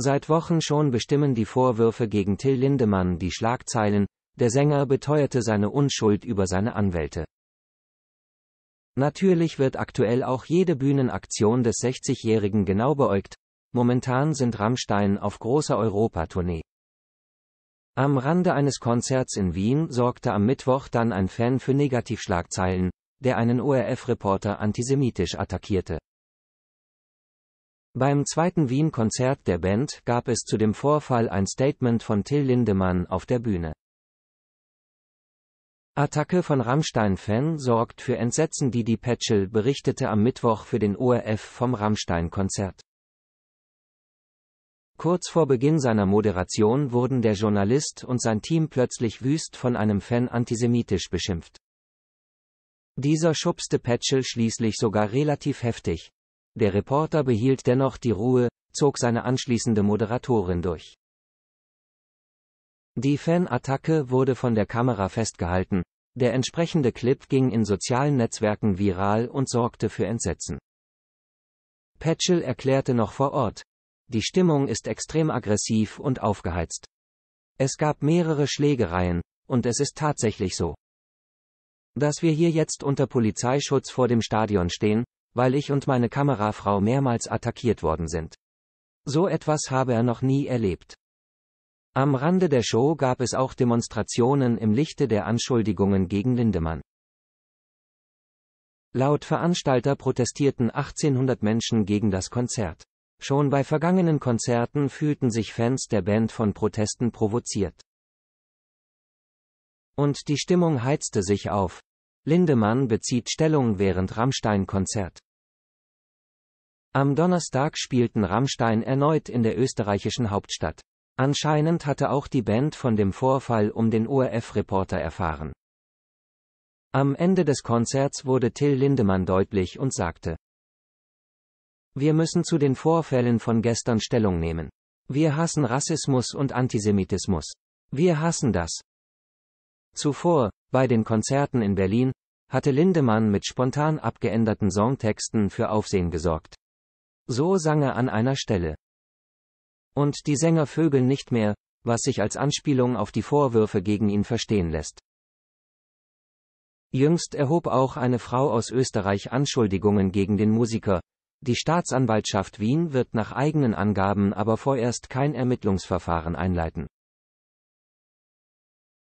Seit Wochen schon bestimmen die Vorwürfe gegen Till Lindemann die Schlagzeilen, der Sänger beteuerte seine Unschuld über seine Anwälte. Natürlich wird aktuell auch jede Bühnenaktion des 60-Jährigen genau beäugt, momentan sind Rammstein auf großer Europatournee. Am Rande eines Konzerts in Wien sorgte am Mittwoch dann ein Fan für Negativschlagzeilen, der einen ORF-Reporter antisemitisch attackierte. Beim zweiten Wien-Konzert der Band gab es zu dem Vorfall ein Statement von Till Lindemann auf der Bühne. Attacke von Rammstein-Fan sorgt für Entsetzen Didi Petschel berichtete am Mittwoch für den ORF vom Rammstein-Konzert. Kurz vor Beginn seiner Moderation wurden der Journalist und sein Team plötzlich wüst von einem Fan antisemitisch beschimpft. Dieser schubste Petschel schließlich sogar relativ heftig, der Reporter behielt dennoch die Ruhe, zog seine anschließende Moderatorin durch. Die Fan-Attacke wurde von der Kamera festgehalten. Der entsprechende Clip ging in sozialen Netzwerken viral und sorgte für Entsetzen. Patchell erklärte noch vor Ort. Die Stimmung ist extrem aggressiv und aufgeheizt. Es gab mehrere Schlägereien, und es ist tatsächlich so. Dass wir hier jetzt unter Polizeischutz vor dem Stadion stehen, weil ich und meine Kamerafrau mehrmals attackiert worden sind. So etwas habe er noch nie erlebt. Am Rande der Show gab es auch Demonstrationen im Lichte der Anschuldigungen gegen Lindemann. Laut Veranstalter protestierten 1800 Menschen gegen das Konzert. Schon bei vergangenen Konzerten fühlten sich Fans der Band von Protesten provoziert. Und die Stimmung heizte sich auf, Lindemann bezieht Stellung während Rammstein-Konzert. Am Donnerstag spielten Rammstein erneut in der österreichischen Hauptstadt. Anscheinend hatte auch die Band von dem Vorfall um den ORF-Reporter erfahren. Am Ende des Konzerts wurde Till Lindemann deutlich und sagte, wir müssen zu den Vorfällen von gestern Stellung nehmen. Wir hassen Rassismus und Antisemitismus. Wir hassen das. Zuvor, bei den Konzerten in Berlin hatte Lindemann mit spontan abgeänderten Songtexten für Aufsehen gesorgt. So sang er an einer Stelle. Und die Sänger vögeln nicht mehr, was sich als Anspielung auf die Vorwürfe gegen ihn verstehen lässt. Jüngst erhob auch eine Frau aus Österreich Anschuldigungen gegen den Musiker. Die Staatsanwaltschaft Wien wird nach eigenen Angaben aber vorerst kein Ermittlungsverfahren einleiten.